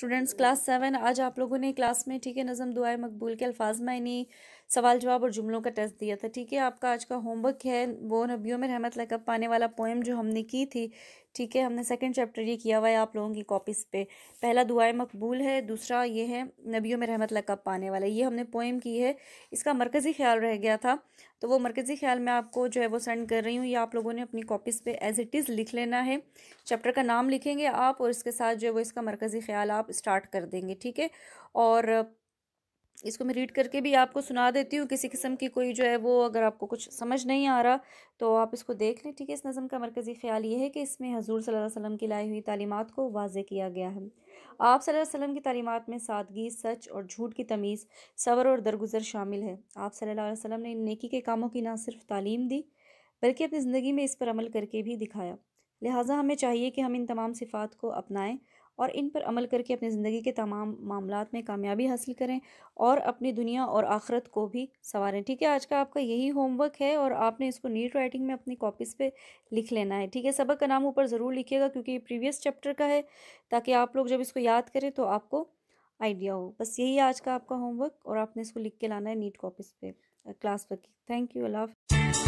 students class seven आज आप लोगों ने क्लास में ठीक है नज़म दुआ मकबूल के अल्फाज मायने सवाल जवाब और जुमलों का टेस्ट दिया था ठीक है आपका आज का होमवर्क है वो नबियों में रहमत लकब पाने वाला पोएम जो हमने की थी ठीक है हमने सेकंड चैप्टर ये किया हुआ है आप लोगों की कॉपीज़ पे पहला दुआ मकबूल है दूसरा ये है नबियों में रहमत लकब पाने वाला ये हमने पोएम की है इसका मरकज़ी ख्याल रह गया था तो वो मरकज़ी ख्याल मैं आपको जो है वो सेंड कर रही हूँ या आप लोगों ने अपनी कॉपीज़ पे एज इट इज़ लिख लेना है चैप्टर का नाम लिखेंगे आप और इसके साथ जो है वो इसका मरकज़ी ख्याल आप स्टार्ट कर देंगे ठीक है और इसको मैं रीड करके भी आपको सुना देती हूँ किसी किस्म की कोई जो है वो अगर आपको कुछ समझ नहीं आ रहा तो आप इसको देख लें ठीक है इस नज़म का मरकज़ी ख्याल ये है कि इसमें हजूर सल्लल्लाहु अलैहि वसल्लम की लाई हुई तालीमत को वाजे किया गया है आप सल्लल्लाहु अलैहि वसल्लम की तालीमत में सादगी सच और झूठ की तमीज़ सवर और दरगुजर शामिल है आप सल्लल्लाहु वसम ने नेकी के कामों की ना सिर्फ तालीम दी बल्कि अपनी ज़िंदगी में इस पर अमल करके भी दिखाया लिहाजा हमें चाहिए कि हम इन तमाम सिफ़ात को अपनाएँ और इन पर अमल करके अपनी ज़िंदगी के तमाम मामला में कामयाबी हासिल करें और अपनी दुनिया और आखरत को भी संवारें ठीक है आज का आपका यही होमवर्क है और आपने इसको नीट राइटिंग में अपनी कॉपीज़ पे लिख लेना है ठीक है सबक का नाम ऊपर ज़रूर लिखिएगा क्योंकि ये प्रीवियस चैप्टर का है ताकि आप लोग जब इसको याद करें तो आपको आइडिया हो बस यही आज का आपका होमवर्क और आपने इसको लिख के लाना है नीट कॉपीज़ पर क्लास पर थैंक यू अल्लाह